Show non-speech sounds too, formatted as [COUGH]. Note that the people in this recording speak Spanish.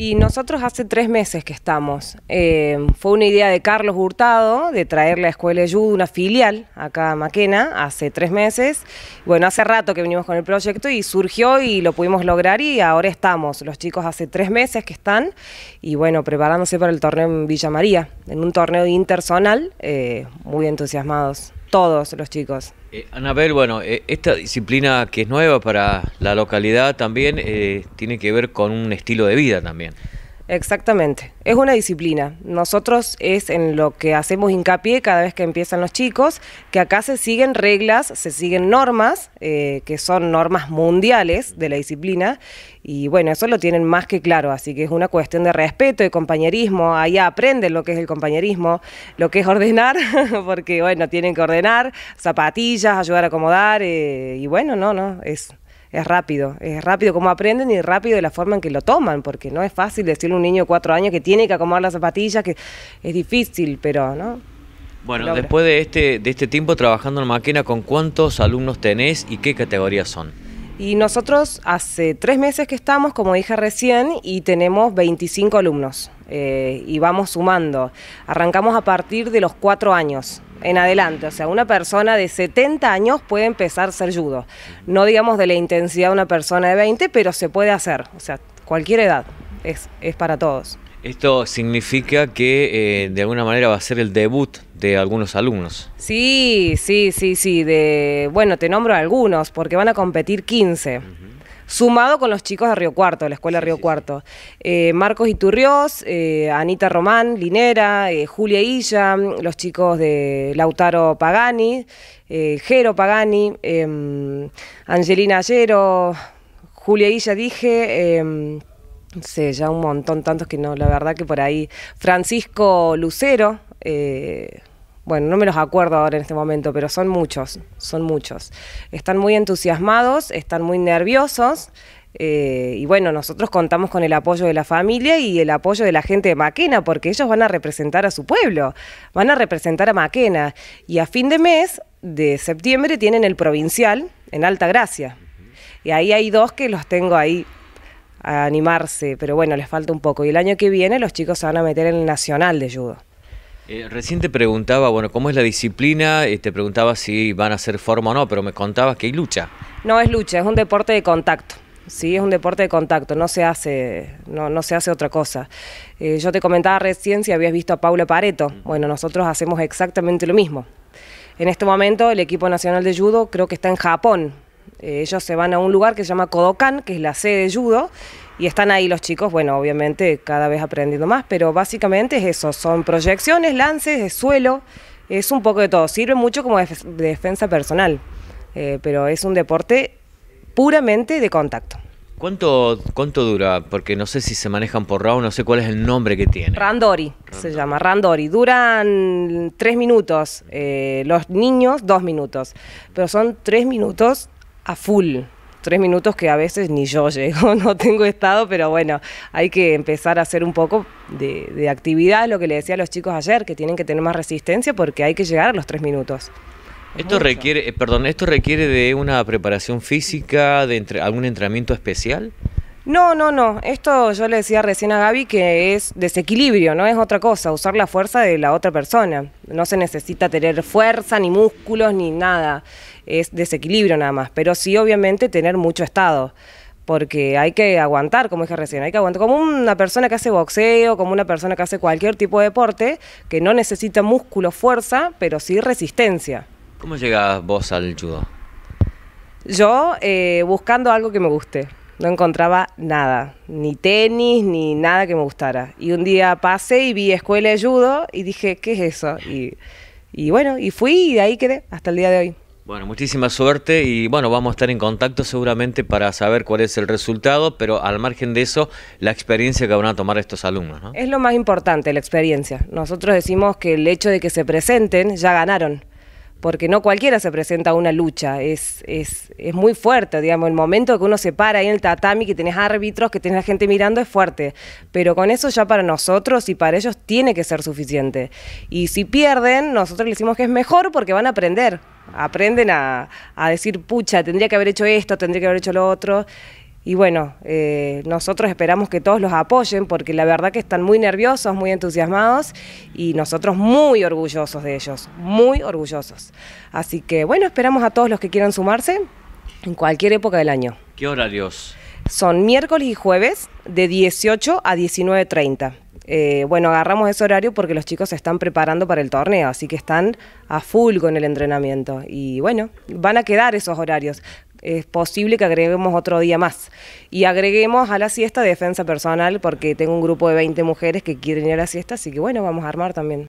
Y nosotros hace tres meses que estamos. Eh, fue una idea de Carlos Hurtado de traer la Escuela de una filial acá a Maquena, hace tres meses. Bueno, hace rato que vinimos con el proyecto y surgió y lo pudimos lograr y ahora estamos. Los chicos hace tres meses que están y bueno, preparándose para el torneo en Villa María, en un torneo interzonal, eh, muy entusiasmados todos los chicos. Eh, Anabel, bueno, eh, esta disciplina que es nueva para la localidad también eh, tiene que ver con un estilo de vida también. Exactamente, es una disciplina. Nosotros es en lo que hacemos hincapié cada vez que empiezan los chicos, que acá se siguen reglas, se siguen normas, eh, que son normas mundiales de la disciplina, y bueno, eso lo tienen más que claro, así que es una cuestión de respeto y compañerismo, ahí aprenden lo que es el compañerismo, lo que es ordenar, [LAUGHS] porque bueno, tienen que ordenar, zapatillas, ayudar a acomodar, eh, y bueno, no, no, es es rápido, es rápido cómo aprenden y rápido de la forma en que lo toman, porque no es fácil decirle a un niño de cuatro años que tiene que acomodar las zapatillas, que es difícil, pero no. Bueno, después de este, de este tiempo trabajando en la máquina, ¿con cuántos alumnos tenés y qué categorías son? Y nosotros hace tres meses que estamos, como dije recién, y tenemos 25 alumnos eh, y vamos sumando. Arrancamos a partir de los cuatro años en adelante, o sea, una persona de 70 años puede empezar a ser judo. No digamos de la intensidad de una persona de 20, pero se puede hacer, o sea, cualquier edad, es, es para todos. Esto significa que eh, de alguna manera va a ser el debut de algunos alumnos. Sí, sí, sí, sí. De, bueno, te nombro algunos porque van a competir 15. Sumado con los chicos de Río Cuarto, la escuela Río Cuarto. Eh, Marcos Iturriós, eh, Anita Román, Linera, Julia Illa, los chicos de Lautaro Pagani, Jero Pagani, em, Angelina Ayero, Julia Illa, dije. Em, Sí, ya un montón, tantos que no, la verdad que por ahí. Francisco Lucero, eh, bueno, no me los acuerdo ahora en este momento, pero son muchos, son muchos. Están muy entusiasmados, están muy nerviosos. Eh, y bueno, nosotros contamos con el apoyo de la familia y el apoyo de la gente de Maquena, porque ellos van a representar a su pueblo, van a representar a Maquena. Y a fin de mes de septiembre tienen el provincial en Alta Gracia. Y ahí hay dos que los tengo ahí a animarse, pero bueno, les falta un poco. Y el año que viene los chicos se van a meter en el Nacional de Judo. Eh, recién te preguntaba, bueno, ¿cómo es la disciplina? Eh, te preguntaba si van a hacer forma o no, pero me contabas que hay lucha. No es lucha, es un deporte de contacto. Sí, es un deporte de contacto, no se hace, no, se hace otra cosa. Eh, yo te comentaba recién si habías visto a Paula Pareto. Mm. Bueno, nosotros hacemos exactamente lo mismo. En este momento el equipo nacional de judo creo que está en Japón, eh, ellos se van a un lugar que se llama Kodokan, que es la sede de judo, y están ahí los chicos, bueno, obviamente cada vez aprendiendo más, pero básicamente es eso, son proyecciones, lances, de suelo, es un poco de todo, sirve mucho como defensa personal, eh, pero es un deporte puramente de contacto. ¿Cuánto, ¿Cuánto dura? Porque no sé si se manejan por round, no sé cuál es el nombre que tiene. Randori, se llama, Randori. Duran tres minutos, eh, los niños dos minutos, pero son tres minutos a full. Tres minutos que a veces ni yo llego, [LAUGHS] no tengo estado, pero bueno, hay que empezar a hacer un poco de, actividad, lo que le decía a los chicos ayer, que tienen que tener más resistencia porque hay que llegar a los tres minutos. Esto requiere, eh, perdón, esto requiere de una preparación física, de entre, algún entrenamiento especial. No, no, no. Esto yo le decía recién a Gaby que es desequilibrio, no es otra cosa, usar la fuerza de la otra persona. No se necesita tener fuerza, ni músculos, ni nada. Es desequilibrio nada más. Pero sí, obviamente, tener mucho estado porque hay que aguantar, como dije recién, hay que aguantar. Como una persona que hace boxeo, como una persona que hace cualquier tipo de deporte, que no necesita músculo, fuerza, pero sí resistencia. ¿Cómo llegas vos al judo? Yo eh, buscando algo que me guste. No encontraba nada, ni tenis, ni nada que me gustara. Y un día pasé y vi escuela de judo y dije, ¿qué es eso? Y, bueno, y fui y de ahí quedé hasta el día de hoy. Bueno, muchísima suerte y bueno, vamos a estar en contacto seguramente para saber cuál es el resultado, pero al margen de eso, la experiencia que van a tomar estos alumnos. Es lo más importante, la experiencia. Nosotros decimos que el hecho de que se presenten, ya ganaron porque no cualquiera se presenta a una lucha, es, es, es, muy fuerte, digamos, el momento que uno se para ahí en el tatami, que tenés árbitros, que tenés la gente mirando, es fuerte, pero con eso ya para nosotros y para ellos tiene que ser suficiente. Y si pierden, nosotros les decimos que es mejor porque van a aprender, aprenden a, a decir, pucha, tendría que haber hecho esto, tendría que haber hecho lo otro, y bueno, eh, nosotros esperamos que todos los apoyen porque la verdad que están muy nerviosos, muy entusiasmados y nosotros muy orgullosos de ellos, muy orgullosos. Así que bueno, esperamos a todos los que quieran sumarse en cualquier época del año. ¿Qué horarios? Son miércoles y jueves de 18 a 19.30. Eh, bueno, agarramos ese horario porque los chicos se están preparando para el torneo, así que están a full con el entrenamiento. Y bueno, van a quedar esos horarios es posible que agreguemos otro día más. Y agreguemos a la siesta defensa personal, porque tengo un grupo de 20 mujeres que quieren ir a la siesta, así que bueno, vamos a armar también.